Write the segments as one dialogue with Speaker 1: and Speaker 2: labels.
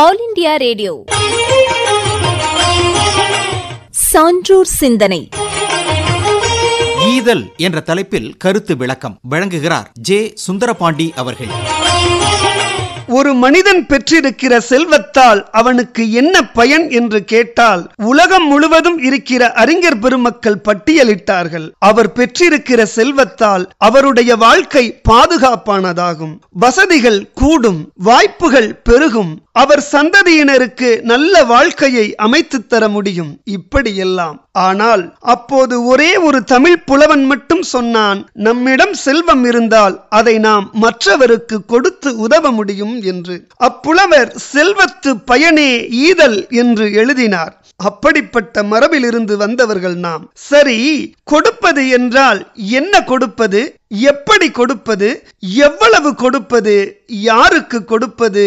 Speaker 1: all India radio சான்றோர் சிந்தனை ஈதல் என்ற தலைப்பில் கருத்து விளக்கம் வழங்குகிறார் ஜே சுந்தரபாண்டி அவர்கள் ஒரு மனிதன் பெற்றிருக்கிற செல்வத்தால் அவனுக்கு என்ன பயன் என்று கேட்டால் உலகம் முழுவதும் இருக்கிற அறிஞர் பெருமக்கள் பட்டியலிட்டார்கள் அவர் பெற்றிருக்கிற செல்வத்தால் அவருடைய வாழ்க்கை பாதுகாப்பானதாகும் வசதிகள் கூடும் வாய்ப்புகள் பெருகும் அவர் சந்ததியினருக்கு நல்ல வாழ்க்கையை அமைத்து தர முடியும் இப்படியெல்லாம் ஆனால் அப்போது ஒரே ஒரு தமிழ் புலவன் மட்டும் சொன்னான் நம்மிடம் செல்வம் இருந்தால் அதை நாம் மற்றவருக்கு கொடுத்து உதவ முடியும் என்று அப்புலவர் செல்வத்து பயனே ஈதல் என்று எழுதினார் அப்படிப்பட்ட மரபிலிருந்து வந்தவர்கள் நாம் சரி கொடுப்பது என்றால் என்ன கொடுப்பது எப்படி கொடுப்பது எவ்வளவு கொடுப்பது யாருக்கு கொடுப்பது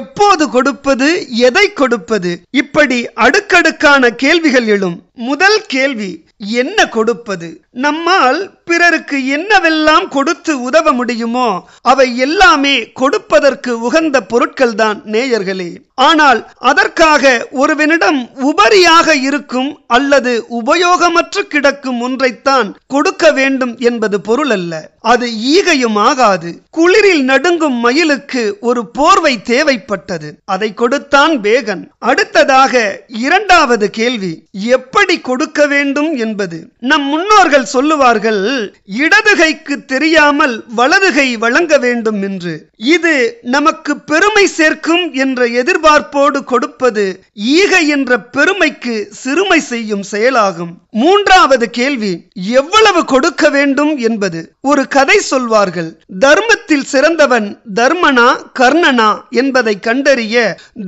Speaker 1: எப்போது கொடுப்பது எதை கொடுப்பது இப்படி அடுக்கடுக்கான கேள்விகள் எழும் முதல் கேள்வி என்ன கொடுப்பது நம்மால் பிறருக்கு என்னவெல்லாம் கொடுத்து உதவ முடியுமோ அவை எல்லாமே கொடுப்பதற்கு உகந்த பொருட்கள் தான் நேயர்களே ஆனால் அதற்காக ஒருவனிடம் உபரியாக இருக்கும் அல்லது உபயோகமற்று கிடக்கும் ஒன்றைத்தான் கொடுக்க வேண்டும் என்பது பொருள் அல்ல அது ஈகையும் ஆகாது குளிரில் நடுங்கும் மயிலுக்கு ஒரு போர்வை தேவைப்பட்டது அதை கொடுத்தான் பேகன் அடுத்ததாக இரண்டாவது கேள்வி எப்படி கொடுக்க வேண்டும் என்பது நம் முன்னோர்கள் சொல்லுவார்கள் இடதுகைக்கு தெரியாமல் வலதுகை வழங்க வேண்டும் என்று இது நமக்கு பெருமை சேர்க்கும் என்ற எதிர்பார்ப்போடு கொடுப்பது ஈகை என்ற பெருமைக்கு சிறுமை செய்யும் செயலாகும் மூன்றாவது கேள்வி எவ்வளவு கொடுக்க வேண்டும் என்பது ஒரு கதை சொல்வார்கள் தர்மத்தில் சிறந்தவன் தர்மனா கர்ணனா என்பதை கண்டறிய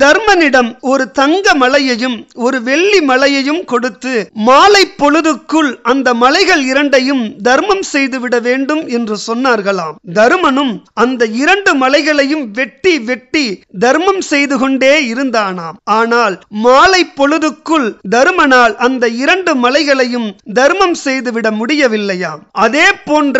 Speaker 1: தர்மனிடம் ஒரு தங்க மலையையும் ஒரு வெள்ளி மலையையும் கொடுத்து மாலை பொழுதுக்குள் அந்த மலைகள் இரண்டையும் தர்மம் செய்துவிட வேண்டும் என்று சொன்னார்களாம் தருமனும் அந்த இரண்டு மலைகளையும் வெட்டி வெட்டி தர்மம் செய்து கொண்டே இருந்தானாம் ஆனால் மாலை பொழுதுக்குள் தருமனால் அந்த இரண்டு மலைகளையும் தர்மம் செய்துவிட முடியவில்லையாம் அதே போன்ற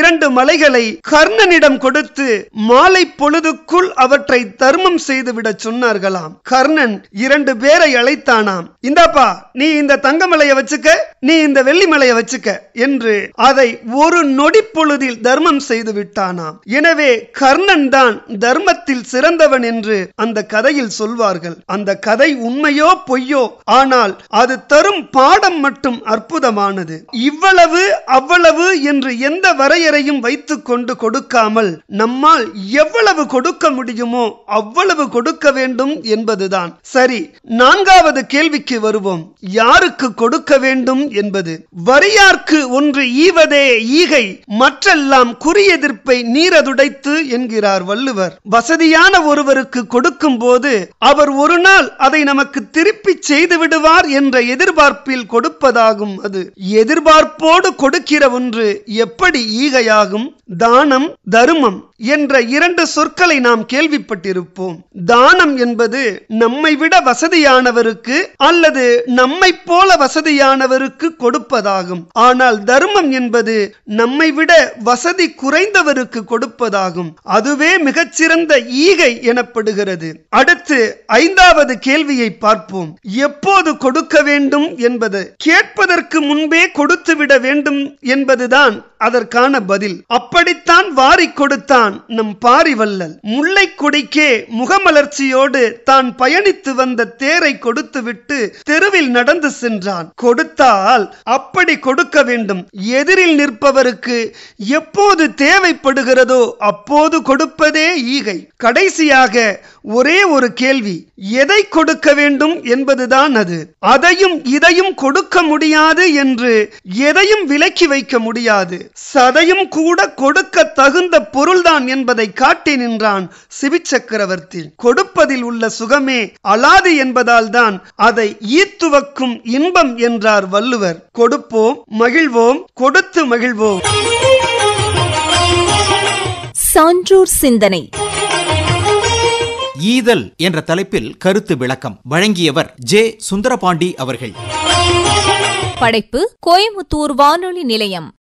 Speaker 1: இரண்டு மலைகளை கர்ணனிடம் கொடுத்து மாலை பொழுதுக்குள் அவற்றை தர்மம் செய்துவிட சொன்னார்களாம் கர்ணன் இரண்டு பேரை அழைத்தானாம் இந்தாப்பா நீ இந்த தங்க மலைய வச்சுக்க நீ இந்த வெள்ளி மலைய வச்சுக்க என்று அதை ஒரு நொடி பொழுதில் தர்மம் செய்து விட்டானாம் எனவே கர்ணன் தான் தர்மத்தில் சிறந்தவன் என்று அந்த கதையில் சொல்வார்கள் அந்த கதை உண்மையோ பொய்யோ ஆனால் அது தரும் பாடம் மட்டும் அற்புதமானது இவ்வளவு அவ்வளவு என்று எந்த வரைய பெயரையும் வைத்து கொண்டு கொடுக்காமல் நம்மால் எவ்வளவு கொடுக்க முடியுமோ அவ்வளவு கொடுக்க வேண்டும் என்பதுதான் சரி நான்காவது கேள்விக்கு வருவோம் யாருக்கு கொடுக்க வேண்டும் என்பது வரியார்க்கு ஒன்று ஈவதே ஈகை மற்றெல்லாம் குறியெதிர்ப்பை நீரதுடைத்து என்கிறார் வள்ளுவர் வசதியான ஒருவருக்கு கொடுக்கும் போது அவர் ஒரு நாள் அதை நமக்கு திருப்பி செய்து விடுவார் என்ற எதிர்பார்ப்பில் கொடுப்பதாகும் அது எதிர்பார்ப்போடு கொடுக்கிற ஒன்று எப்படி ஈக yağgım தானம் தருமம் என்ற இரண்டு சொற்களை நாம் கேள்விப்பட்டிருப்போம் தானம் என்பது நம்மை விட வசதியானவருக்கு அல்லது நம்மை போல வசதியானவருக்கு கொடுப்பதாகும் ஆனால் தர்மம் என்பது நம்மை விட வசதி குறைந்தவருக்கு கொடுப்பதாகும் அதுவே மிகச்சிறந்த ஈகை எனப்படுகிறது அடுத்து ஐந்தாவது கேள்வியை பார்ப்போம் எப்போது கொடுக்க வேண்டும் என்பது கேட்பதற்கு முன்பே கொடுத்துவிட வேண்டும் என்பதுதான் அதற்கான பதில் அப்ப இப்படித்தான் வாரி கொடுத்தான் நம் பாரிவல்லல் முல்லை கொடிக்கே முகமலர்ச்சியோடு தான் பயணித்து வந்த தேரை கொடுத்துவிட்டு தெருவில் நடந்து சென்றான் கொடுத்தால் அப்படி கொடுக்க வேண்டும் எதிரில் நிற்பவருக்கு எப்போது தேவைப்படுகிறதோ அப்போது கொடுப்பதே ஈகை கடைசியாக ஒரே ஒரு கேள்வி எதை கொடுக்க வேண்டும் என்பதுதான் அது அதையும் இதையும் கொடுக்க முடியாது என்று எதையும் விலக்கி வைக்க முடியாது சதையும் கூட கொடுக்க தகுந்த பொருள்தான் என்பதை காட்டி நின்றான் சக்கரவர்த்தி கொடுப்பதில் உள்ள சுகமே அலாது என்பதால் தான் அதை ஈத்துவக்கும் இன்பம் என்றார் வள்ளுவர் கொடுப்போம் மகிழ்வோம் கொடுத்து மகிழ்வோம் சான்றூர் சிந்தனை ஈதல் என்ற தலைப்பில் கருத்து விளக்கம் வழங்கியவர் ஜே சுந்தரபாண்டி அவர்கள் படைப்பு கோயமுத்தூர் வானொலி நிலையம்